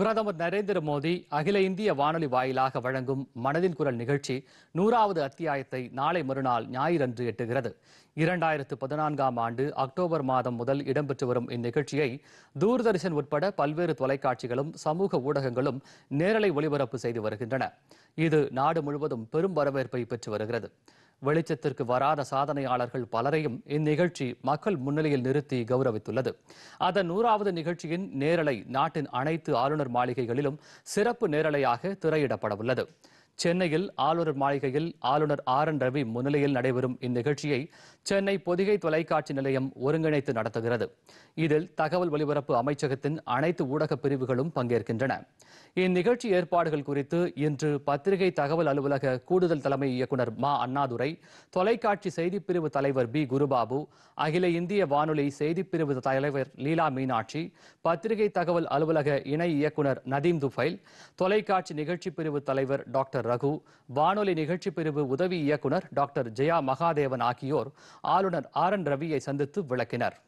பிரதமர் நரேந்திர மோடி அகில இந்திய வானொலி வாயிலாக வழங்கும் மனதின் குரல் நிகழ்ச்சி நூறாவது அத்தியாயத்தை நாளை மறுநாள் ஞாயிறன்று எட்டுகிறது இரண்டாயிரத்து பதினான்காம் ஆண்டு அக்டோபர் மாதம் முதல் இடம்பெற்று வரும் இந்நிகழ்ச்சியை தூர்தர்ஷன் உட்பட பல்வேறு தொலைக்காட்சிகளும் சமூக ஊடகங்களும் நேரலை ஒளிபரப்பு செய்து வருகின்றன இது நாடு முழுவதும் பெரும் வரவேற்பை பெற்று வருகிறது வெளிச்சத்திற்கு வராத சாதனையாளர்கள் பலரையும் இந்நிகழ்ச்சி மக்கள் முன்னிலையில் நிறுத்தி கௌரவித்துள்ளது அதன் நூறாவது நிகழ்ச்சியின் நேரலை நாட்டின் அனைத்து ஆளுநர் மாளிகைகளிலும் சிறப்பு நேரலையாக திரையிடப்படவுள்ளது சென்னையில் ஆளுநர் மாளிகையில் ஆளுநர் ஆர் என் ரவி முன்னிலையில் நடைபெறும் இந்நிகழ்ச்சியை சென்னை பொதிகை தொலைக்காட்சி நிலையம் ஒருங்கிணைத்து நடத்துகிறது இதில் தகவல் ஒலிபரப்பு அமைச்சகத்தின் அனைத்து ஊடக பிரிவுகளும் பங்கேற்கின்றன இந்நிகழ்ச்சி ஏற்பாடுகள் குறித்து இன்று பத்திரிகை தகவல் அலுவலக கூடுதல் தலைமை இயக்குநர் மா அண்ணாதுரை தொலைக்காட்சி செய்திப்பிரிவு தலைவர் பி குருபாபு அகில இந்திய வானொலி செய்திப்பிரிவு தலைவர் லீலா மீனாட்சி பத்திரிகை தகவல் அலுவலக இணை இயக்குநர் நதீம் துஃபைல் தொலைக்காட்சி நிகழ்ச்சி பிரிவு தலைவர் டாக்டர் ரகு வானொலி நிகழ்ச்சி பிரிவு உதவி இயக்குநர் டாக்டர் ஜெயா மகாதேவன் ஆகியோர் ஆளுநர் ஆர் என் ரவியை சந்தித்து விளக்கினர்